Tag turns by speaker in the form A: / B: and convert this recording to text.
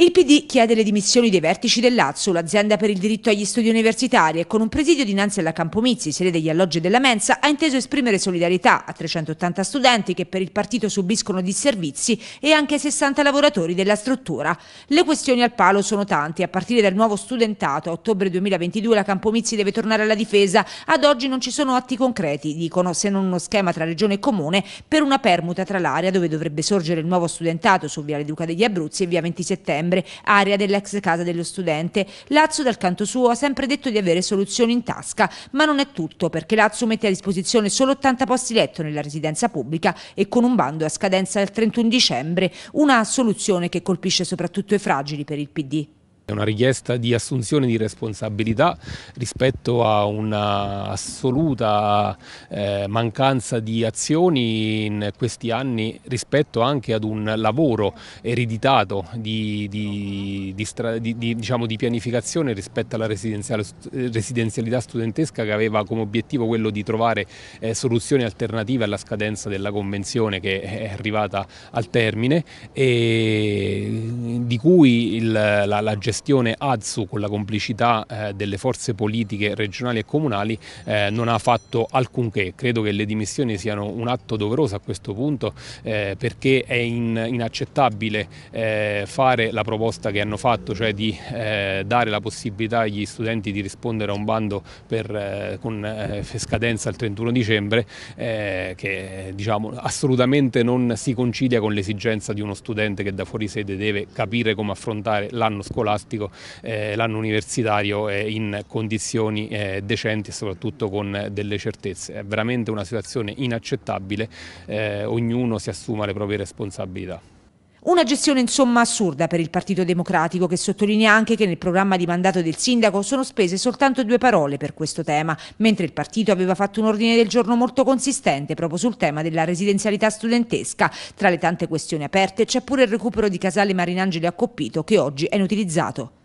A: Il PD chiede le dimissioni dei vertici del dell'Azzo, l'azienda per il diritto agli studi universitari, e con un presidio dinanzi alla Campomizzi, sede degli alloggi della mensa, ha inteso esprimere solidarietà a 380 studenti che per il partito subiscono disservizi e anche ai 60 lavoratori della struttura. Le questioni al palo sono tante, a partire dal nuovo studentato. A ottobre 2022 la Campomizzi deve tornare alla difesa. Ad oggi non ci sono atti concreti, dicono, se non uno schema tra regione e comune per una permuta tra l'area dove dovrebbe sorgere il nuovo studentato su Viale Duca degli Abruzzi e via 27 settembre, area dell'ex casa dello studente. Lazio dal canto suo ha sempre detto di avere soluzioni in tasca, ma non è tutto perché Lazio mette a disposizione solo 80 posti letto nella residenza pubblica e con un bando a scadenza il 31 dicembre, una soluzione che colpisce soprattutto i fragili per il PD.
B: È una richiesta di assunzione di responsabilità rispetto a un'assoluta eh, mancanza di azioni in questi anni rispetto anche ad un lavoro ereditato di, di, di, diciamo, di, pianificazione rispetto alla residenzialità studentesca che aveva come obiettivo quello di trovare eh, soluzioni alternative alla scadenza della convenzione che è arrivata al termine e di cui il, la, la, gestione ADSU con la complicità eh, delle forze politiche regionali e comunali eh, non ha fatto alcunché. Credo che le dimissioni siano un atto doveroso a questo punto eh, perché è in, inaccettabile eh, fare la proposta che hanno fatto, cioè di eh, dare la possibilità agli studenti di rispondere a un bando per, eh, con scadenza il 31 dicembre che diciamo, assolutamente non si concilia con l'esigenza di uno studente che da fuori sede deve capire capire come affrontare l'anno scolastico, eh, l'anno universitario eh, in condizioni eh, decenti e soprattutto con eh, delle certezze. È veramente una situazione inaccettabile, eh, ognuno si assuma le proprie responsabilità.
A: Una gestione insomma assurda per il Partito Democratico che sottolinea anche che nel programma di mandato del sindaco sono spese soltanto due parole per questo tema, mentre il partito aveva fatto un ordine del giorno molto consistente proprio sul tema della residenzialità studentesca. Tra le tante questioni aperte c'è pure il recupero di Casale Marinangeli a che oggi è inutilizzato.